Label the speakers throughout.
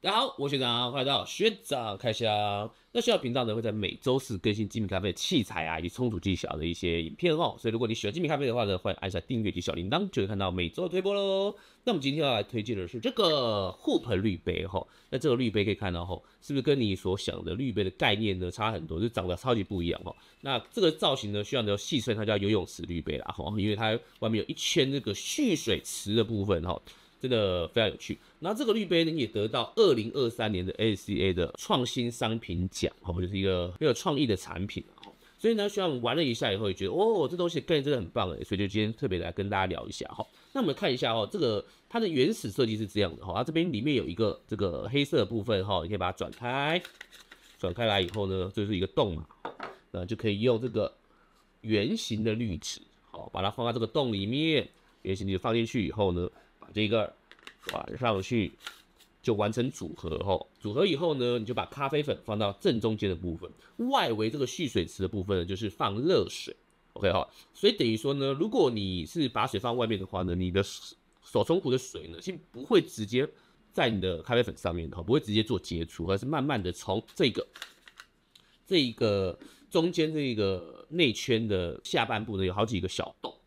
Speaker 1: 大家好，我学长迎到学长开箱。那学校频道呢会在每周四更新精品咖啡的器材啊以及冲煮技巧的一些影片哦。所以如果你喜欢精品咖啡的话呢，欢迎按下订阅及小铃铛，就可以看到每周的推播喽。那我们今天要来推荐的是这个护盆滤杯哈。那这个滤杯可以看到哈，是不是跟你所想的滤杯的概念呢差很多，就长得超级不一样哦。那这个造型呢，需要你要细算，它叫游泳池滤杯啦哈，因为它外面有一圈这个蓄水池的部分哈。真的非常有趣，那这个滤杯呢也得到二零二三年的 A C A 的创新商品奖，哦，就是一个很有创意的产品，所以呢，虽然玩了一下以后也觉得，哦，这东西概念真的很棒，诶，所以就今天特别来跟大家聊一下，哈，那我们看一下哦，这个它的原始设计是这样，的哈，它这边里面有一个这个黑色的部分，哈，你可以把它转开，转开来以后呢，就是一个洞嘛，那就可以用这个圆形的滤纸，好，把它放到这个洞里面，圆形滤放进去以后呢。这个转上去就完成组合哦。组合以后呢，你就把咖啡粉放到正中间的部分，外围这个蓄水池的部分呢，就是放热水，OK 哈。所以等于说呢，如果你是把水放外面的话呢，你的手冲壶的水呢，是不会直接在你的咖啡粉上面的，不会直接做接触，而是慢慢的从这个这一个中间这一个内圈的下半部呢，有好几个小洞。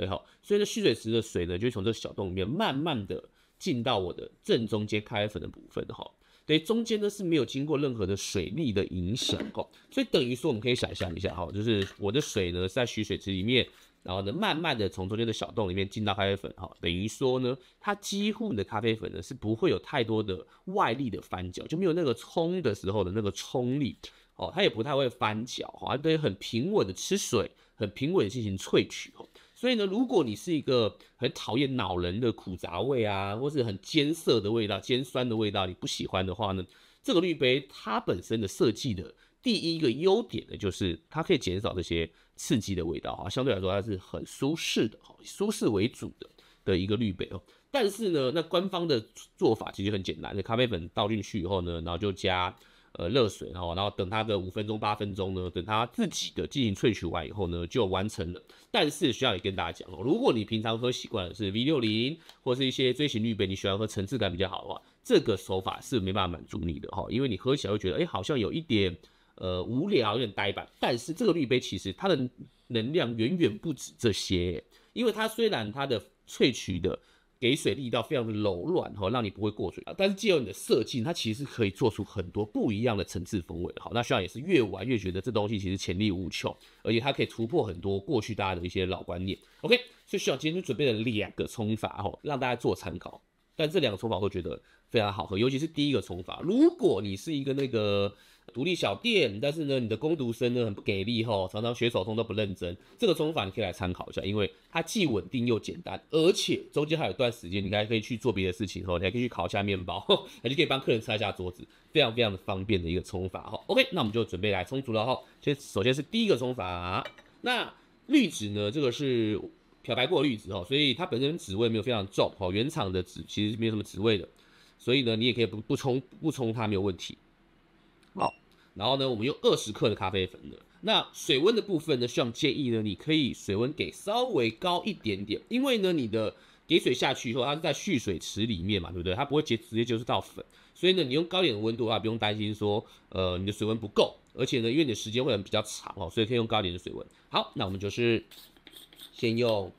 Speaker 1: 对哈，所以呢，蓄水池的水呢，就从这小洞里面慢慢的进到我的正中间咖啡粉的部分哈。对，中间呢是没有经过任何的水力的影响哈。所以等于说，我们可以想象一下哈，就是我的水呢是在蓄水池里面，然后呢慢慢的从中间的小洞里面进到咖啡粉哈。等于说呢，它几乎你的咖啡粉呢是不会有太多的外力的翻搅，就没有那个冲的时候的那个冲力哦，它也不太会翻搅哈，于很平稳的吃水，很平稳的进行萃取哦。所以呢，如果你是一个很讨厌恼人的苦杂味啊，或是很尖涩的味道、尖酸的味道，你不喜欢的话呢，这个滤杯它本身的设计的第一个优点呢，就是它可以减少这些刺激的味道哈，相对来说它是很舒适的，哈，舒适为主的的一个滤杯哦。但是呢，那官方的做法其实很简单，那咖啡粉倒进去以后呢，然后就加。呃，热水哦，然后等它个五分钟、八分钟呢，等它自己的进行萃取完以后呢，就完成了。但是需要也跟大家讲哦，如果你平常喝习惯的是 V 六零或是一些锥形滤杯，你喜欢喝层次感比较好的话，这个手法是没办法满足你的哈，因为你喝起来会觉得，哎，好像有一点呃无聊、有点呆板。但是这个滤杯其实它的能量远远不止这些，因为它虽然它的萃取的。给水力道非常的柔软哈，让你不会过水啊。但是借由你的设计，它其实可以做出很多不一样的层次风味。好，那需要也是越玩越觉得这东西其实潜力无穷，而且它可以突破很多过去大家的一些老观念。OK，所以小蒋今天就准备了两个冲法哈，让大家做参考。但这两个冲法都觉得非常好喝，尤其是第一个冲法。如果你是一个那个独立小店，但是呢你的工读生呢很不给力哈，常常学手冲都不认真，这个冲法你可以来参考一下，因为它既稳定又简单，而且中间还有段时间，你还可以去做别的事情哦，你还可以去烤一下面包，还就可以帮客人擦一下桌子，非常非常的方便的一个冲法哈。OK，那我们就准备来冲煮了哈。先首先是第一个冲法，那滤纸呢？这个是。漂白过滤纸哦，所以它本身纸味没有非常重哦。原厂的纸其实没有什么纸味的，所以呢，你也可以不不冲不冲它没有问题。好，然后呢，我们用二十克的咖啡粉的。那水温的部分呢，望建议呢，你可以水温给稍微高一点点，因为呢，你的给水下去以后，它是在蓄水池里面嘛，对不对？它不会直直接就是到粉，所以呢，你用高点的温度的话，不用担心说呃你的水温不够。而且呢，因为你的时间会很比较长哦，所以可以用高点的水温。好，那我们就是。先用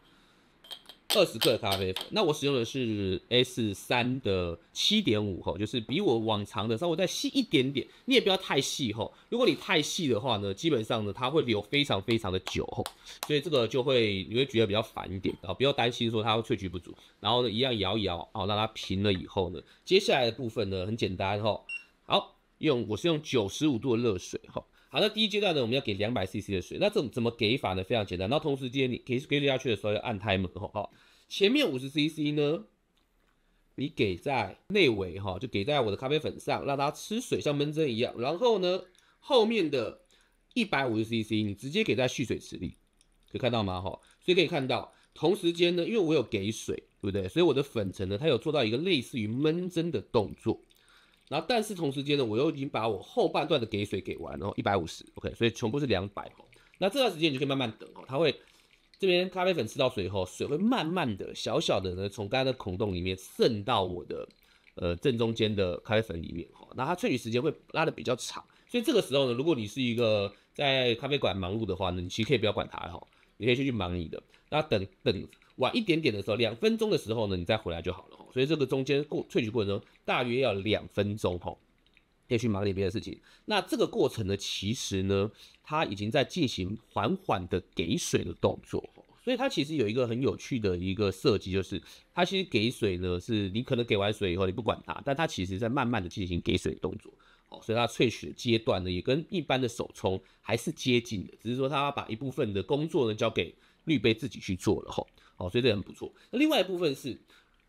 Speaker 1: 二十克的咖啡粉，那我使用的是 S 三的七点五吼，就是比我往常的稍微再细一点点，你也不要太细吼。如果你太细的话呢，基本上呢它会留非常非常的久吼，所以这个就会你会觉得比较烦一点啊，不要担心说它会萃取不足。然后呢，一样摇一摇啊，让它平了以后呢，接下来的部分呢很简单哈，好，用我是用九十五度的热水哈，好，那第一阶段呢，我们要给两百 CC 的水，那这种怎么给法呢？非常简单，然后同时间你给给下去的时候要按开门哈，好，前面五十 CC 呢，你给在内围哈，就给在我的咖啡粉上，让它吃水像闷蒸一样，然后呢，后面的，一百五十 CC 你直接给在蓄水池里，可以看到吗？哈，所以可以看到，同时间呢，因为我有给水，对不对？所以我的粉尘呢，它有做到一个类似于闷蒸的动作。然后，但是同时间呢，我又已经把我后半段的给水给完，然后一百五十，OK，所以全部是两百。那这段时间你就可以慢慢等哦，它会这边咖啡粉吃到水以后，水会慢慢的、小小的呢，从刚刚的孔洞里面渗到我的呃正中间的咖啡粉里面哦，那它萃取时间会拉的比较长，所以这个时候呢，如果你是一个在咖啡馆忙碌的话呢，你其实可以不要管它哈，你可以先去忙你的，那等等。晚一点点的时候，两分钟的时候呢，你再回来就好了所以这个中间过萃取过程中，大约要两分钟哈，可以去忙点别的事情。那这个过程呢，其实呢，它已经在进行缓缓的给水的动作。所以它其实有一个很有趣的一个设计，就是它其实给水呢，是你可能给完水以后，你不管它，但它其实在慢慢的进行给水动作。哦，所以它萃取的阶段呢，也跟一般的手冲还是接近的，只是说它把一部分的工作呢，交给滤杯自己去做了吼。哦，所以这很不错。那另外一部分是，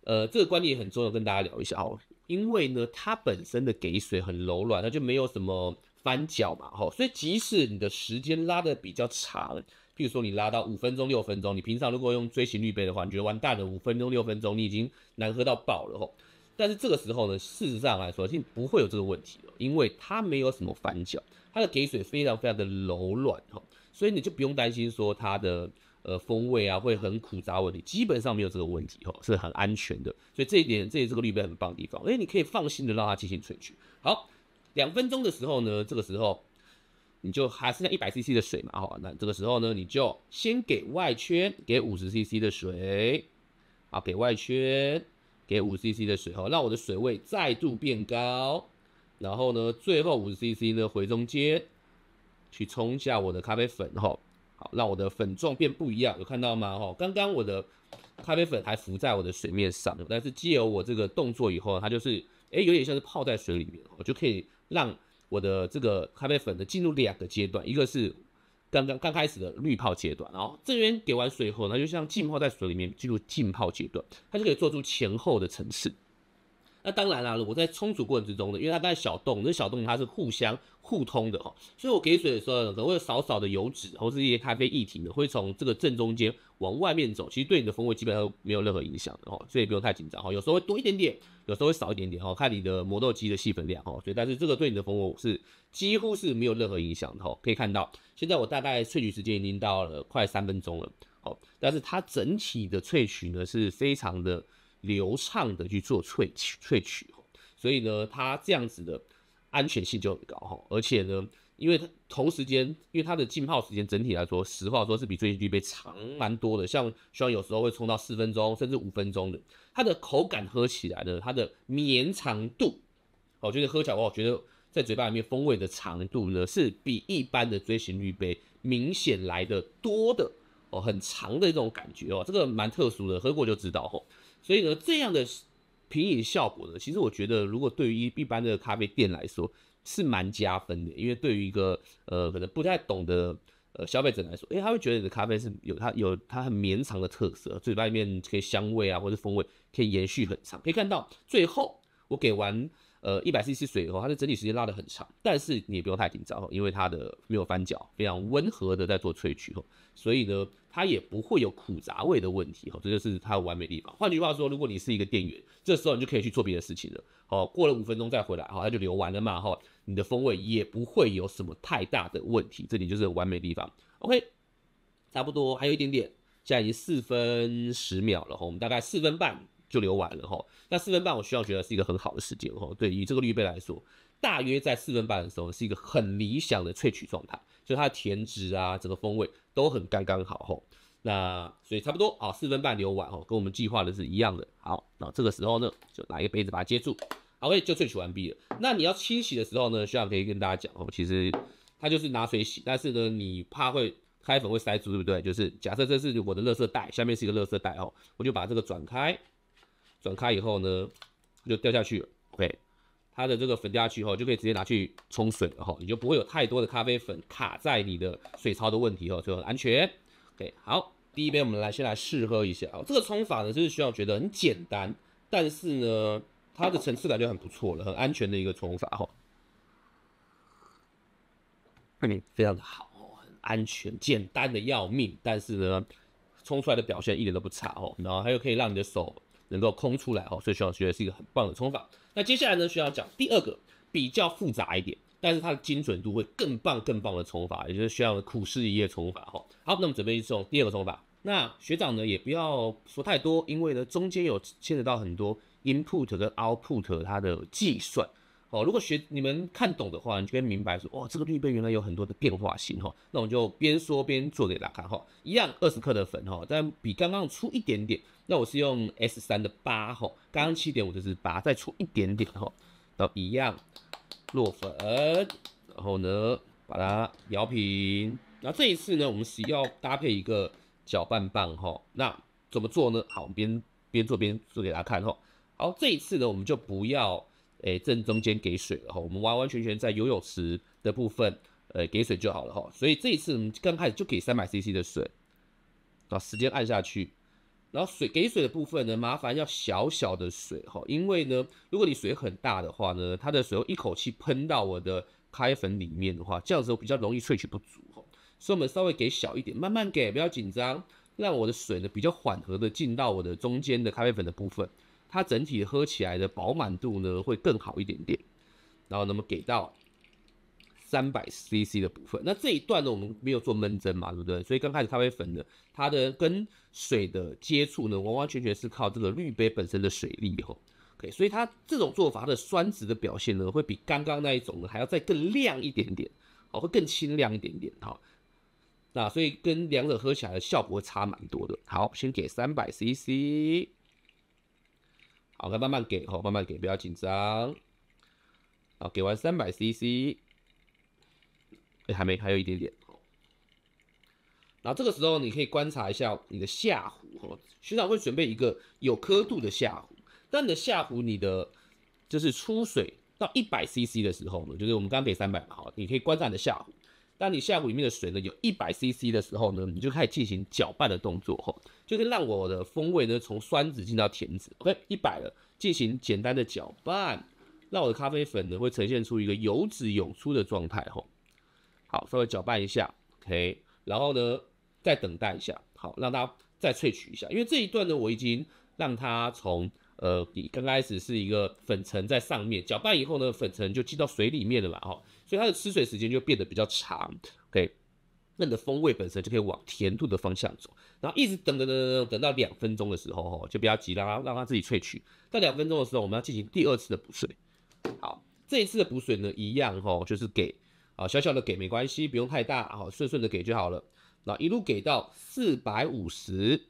Speaker 1: 呃，这个观念很重要，跟大家聊一下哦。因为呢，它本身的给水很柔软，它就没有什么翻脚嘛，吼。所以即使你的时间拉的比较长，譬如说你拉到五分钟、六分钟，你平常如果用锥形滤杯的话，你觉得完蛋了，五分钟、六分钟，你已经难喝到爆了，吼。但是这个时候呢，事实上来说，竟不会有这个问题了，因为它没有什么翻脚，它的给水非常非常的柔软，哈，所以你就不用担心说它的。呃，风味啊，会很苦杂问题，基本上没有这个问题哦，是很安全的，所以这一点这也是个绿杯很棒的地方，哎，你可以放心的让它进行萃取。好，两分钟的时候呢，这个时候你就还剩下一百 CC 的水嘛，哦，那这个时候呢，你就先给外圈给五十 CC 的水，啊，给外圈给五 CC 的水，哦，让我的水位再度变高，然后呢，最后五十 CC 呢回中间去冲一下我的咖啡粉，哦。让我的粉状变不一样，有看到吗？哦，刚刚我的咖啡粉还浮在我的水面上，但是借由我这个动作以后，它就是，哎，有点像是泡在水里面，我就可以让我的这个咖啡粉的进入两个阶段，一个是刚刚刚开始的滤泡阶段，然后这边给完水以后，它就像浸泡在水里面，进入浸泡阶段，它就可以做出前后的层次。那当然啦，如果在冲煮过程之中呢，因为它在小洞，那小洞它是互相互通的哈，所以我给水的时候可能会少少的油脂，或者是一些咖啡液体呢，会从这个正中间往外面走，其实对你的风味基本上没有任何影响的哈，所以不用太紧张哈。有时候会多一点点，有时候会少一点点哦，看你的磨豆机的细粉量哦。所以，但是这个对你的风味是几乎是没有任何影响的哦。可以看到，现在我大概萃取时间已经到了快三分钟了哦，但是它整体的萃取呢是非常的。流畅的去做萃取萃取，所以呢，它这样子的安全性就很高哈。而且呢，因为它同时间，因为它的浸泡时间整体来说，实话说是比锥形滤杯长蛮多的。像，虽然有时候会冲到四分钟甚至五分钟的，它的口感喝起来呢，它的绵长度哦，就是喝起来我觉得在嘴巴里面风味的长度呢，是比一般的锥形滤杯明显来的多的哦，很长的这种感觉哦，这个蛮特殊的，喝过就知道吼。所以呢，这样的品饮效果呢，其实我觉得，如果对于一般的咖啡店来说，是蛮加分的。因为对于一个呃，可能不太懂的。呃消费者来说，诶，他会觉得你的咖啡是有它有它很绵长的特色，嘴巴里面这些香味啊，或者风味可以延续很长，可以看到最后我给完。呃，一百 CC 水哦，它的整体时间拉的很长，但是你也不用太紧张哦，因为它的没有翻角，非常温和的在做萃取哦，所以呢，它也不会有苦杂味的问题哦，这就是它的完美地方。换句话说，如果你是一个店员，这时候你就可以去做别的事情了。好，过了五分钟再回来，好，它就流完了嘛，哈，你的风味也不会有什么太大的问题，这里就是完美地方。OK，差不多，还有一点点，现在已经四分十秒了，哈，我们大概四分半。就留完了哈，那四分半我需要觉得是一个很好的时间哈。对于这个滤杯来说，大约在四分半的时候是一个很理想的萃取状态，所以它的甜值啊，整个风味都很刚刚好哈。那所以差不多啊，四分半留完哦，跟我们计划的是一样的。好，那这个时候呢，就拿一个杯子把它接住，好，就萃取完毕了。那你要清洗的时候呢，需要可以跟大家讲哦，其实它就是拿水洗，但是呢，你怕会开粉会塞住，对不对？就是假设这是我的乐色袋，下面是一个乐色袋哦，我就把这个转开。转开以后呢，就掉下去了。OK，它的这个粉掉下去后，就可以直接拿去冲水了哈，你就不会有太多的咖啡粉卡在你的水槽的问题哈，就很安全。OK，好，第一杯我们来先来试喝一下哦。这个冲法呢，就是需要觉得很简单，但是呢，它的层次感就很不错了，很安全的一个冲法哈。那你非常的好哦，很安全，简单的要命，但是呢，冲出来的表现一点都不差哦，然后它又可以让你的手。能够空出来哈，所以学长觉得是一个很棒的冲法。那接下来呢，需要讲第二个比较复杂一点，但是它的精准度会更棒、更棒的冲法，也就是需要苦思一夜冲法哈。好，那我们准备进第二个冲法。那学长呢，也不要说太多，因为呢，中间有牵涉到很多 input 跟 output 它的计算。哦，如果学你们看懂的话，你就会明白说，哇，这个绿贝原来有很多的变化性哈。那我就边说边做给大家看哈。一样二十克的粉哈，但比刚刚粗一点点。那我是用 S 三的八哈，刚刚七点五就是八，再粗一点点哈，都一样落粉。然后呢，把它摇平。那这一次呢，我们是要搭配一个搅拌棒哈。那怎么做呢？好，我们边边做边做给大家看哈。好，这一次呢，我们就不要。诶正中间给水了哈，我们完完全全在游泳池的部分，呃，给水就好了哈。所以这一次我们刚开始就给三百 CC 的水，把时间按下去，然后水给水的部分呢，麻烦要小小的水哈，因为呢，如果你水很大的话呢，它的水一口气喷到我的咖啡粉里面的话，这样子比较容易萃取不足哈。所以我们稍微给小一点，慢慢给，不要紧张，让我的水呢比较缓和的进到我的中间的咖啡粉的部分。它整体喝起来的饱满度呢，会更好一点点。然后，那么给到三百 CC 的部分，那这一段呢，我们没有做闷蒸嘛，对不对？所以刚开始咖啡粉的，它的跟水的接触呢，完完全全是靠这个滤杯本身的水力，吼，OK。所以它这种做法的酸质的表现呢，会比刚刚那一种呢，还要再更亮一点点，哦，会更清亮一点点，哈。那所以跟两者喝起来的效果差蛮多的。好，先给三百 CC。好，慢慢给，吼，慢慢给，不要紧张。好，给完三百 CC，哎，还没，还有一点点。然后这个时候，你可以观察一下你的下壶，哦，学长会准备一个有刻度的下壶。当你的下壶，你的就是出水到一百 CC 的时候呢，就是我们刚给三百嘛，好，你可以观察你的下壶。当你下午里面的水呢有一百 c c 的时候呢，你就开始进行搅拌的动作吼，就可以让我的风味呢从酸子进到甜子 o k 一百了，进行简单的搅拌，让我的咖啡粉呢会呈现出一个油脂涌出的状态吼，好，稍微搅拌一下，OK，然后呢再等待一下，好，让它再萃取一下，因为这一段呢我已经让它从。呃，比刚开始是一个粉尘在上面，搅拌以后呢，粉尘就进到水里面了嘛，哈，所以它的吃水时间就变得比较长，OK，那你的风味本身就可以往甜度的方向走，然后一直等等等等等到两分钟的时候，哈，就不要急让它让它自己萃取。到两分钟的时候，我们要进行第二次的补水。好，这一次的补水呢，一样哈，就是给啊小小的给没关系，不用太大，哈，顺顺的给就好了。那一路给到四百五十。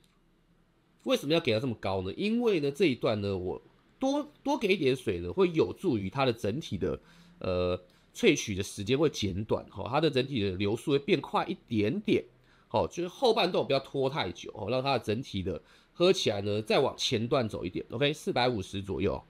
Speaker 1: 为什么要给它这么高呢？因为呢这一段呢我多多给一点水呢，会有助于它的整体的呃萃取的时间会减短哈，它的整体的流速会变快一点点，好，就是后半段不要拖太久哦，让它的整体的喝起来呢再往前段走一点，OK，四百五十左右，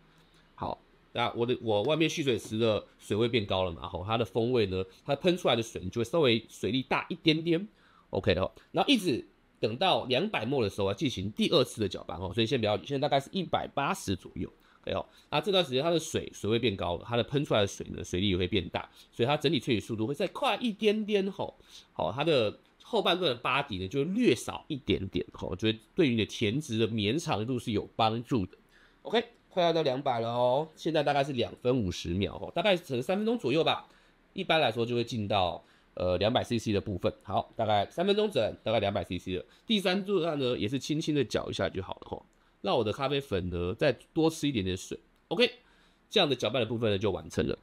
Speaker 1: 好，那我的我外面蓄水池的水位变高了嘛，吼，它的风味呢，它喷出来的水就会稍微水力大一点点，OK 哦。然后一直。等到两百末的时候啊，进行第二次的搅拌哦，所以先不要，现在大概是一百八十左右，呦，那这段时间它的水水位变高了，它的喷出来的水呢，水力也会变大，所以它整体萃取速度会再快一点点，好好，它的后半段的巴底呢就略少一点点，我觉得对于你的前值的绵长度是有帮助的，OK，快要到两百了哦，现在大概是两分五十秒，哦，大概能三分钟左右吧，一般来说就会进到。呃，两百 CC 的部分，好，大概三分钟整，大概两百 CC 的。第三柱的呢，也是轻轻的搅一下就好了哈。让我的咖啡粉呢，再多吃一点点水，OK，这样的搅拌的部分呢就完成了。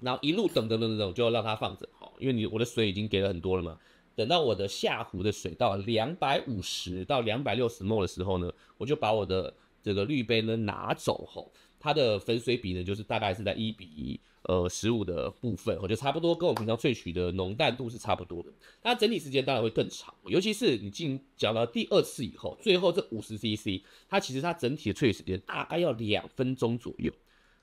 Speaker 1: 然后一路等等等等，就让它放着哈，因为你我的水已经给了很多了嘛。等到我的下壶的水到两百五十到两百六十 ml 的时候呢，我就把我的这个滤杯呢拿走吼，它的粉水比呢，就是大概是在一比一，呃，十五的部分，我觉得差不多，跟我平常萃取的浓淡度是差不多的。它整体时间当然会更长，尤其是你进搅到第二次以后，最后这五十 CC，它其实它整体的萃取时间大概要两分钟左右。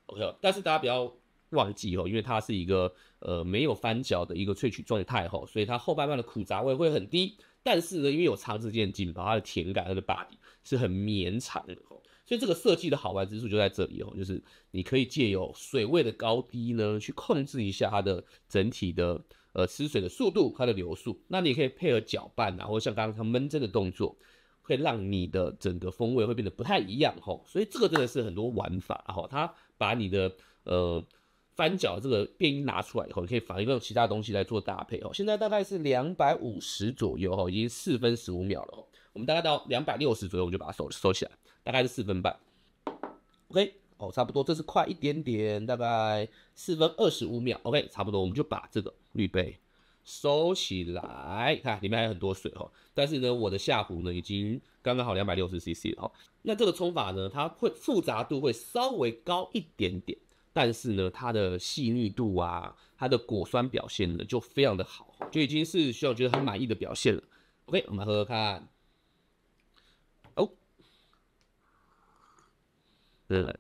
Speaker 1: OK，但是大家不要忘记哦，因为它是一个呃没有翻搅的一个萃取状态太后，所以它后半段的苦杂味会很低。但是呢，因为有长时间紧包，它的甜感它的 body 是很绵长的哦。所以这个设计的好玩之处就在这里哦，就是你可以借由水位的高低呢，去控制一下它的整体的呃，吃水的速度，它的流速。那你也可以配合搅拌，然后像刚刚它焖蒸的动作，会让你的整个风味会变得不太一样哈。所以这个真的是很多玩法哈。它把你的呃翻搅这个变音拿出来以后，你可以反一个其他东西来做搭配哦。现在大概是两百五十左右哈，已经四分十五秒了。我们大概到两百六十左右，我们就把它收收起来，大概是四分半。OK，哦，差不多，这是快一点点，大概四分二十五秒。OK，差不多，我们就把这个滤杯收起来，看里面还有很多水哦。但是呢，我的下壶呢已经刚刚好两百六十 cc 了。那这个冲法呢，它会复杂度会稍微高一点点，但是呢，它的细腻度啊，它的果酸表现呢就非常的好，就已经是需要觉得很满意的表现了。OK，我们喝喝看。是，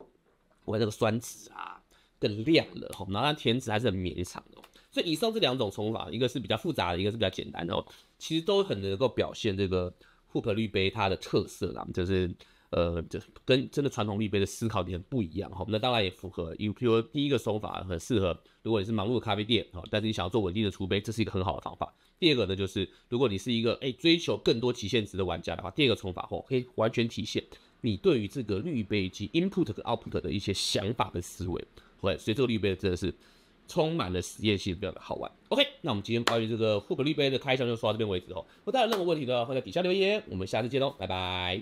Speaker 1: 我那个酸值啊更亮了吼，然后它甜值还是很绵长的，所以以上这两种冲法，一个是比较复杂的，一个是比较简单的哦，其实都很能够表现这个琥珀绿杯它的特色啦，就是呃，就跟真的传统绿杯的思考点不一样哈。那当然也符合，为譬如第一个冲法很适合如果你是忙碌的咖啡店哦，但是你想要做稳定的储杯，这是一个很好的方法。第二个呢，就是如果你是一个哎追求更多极限值的玩家的话，第二个冲法吼可以完全体现。你对于这个滤杯机 input 跟 output 的一些想法跟思维，喂，所以这个滤杯真的是充满了实验性，比较的好玩。OK，那我们今天关于这个 o 克绿杯的开箱就到这边为止哦。如果大家有任何问题的，话，迎在底下留言。我们下次见喽，拜拜。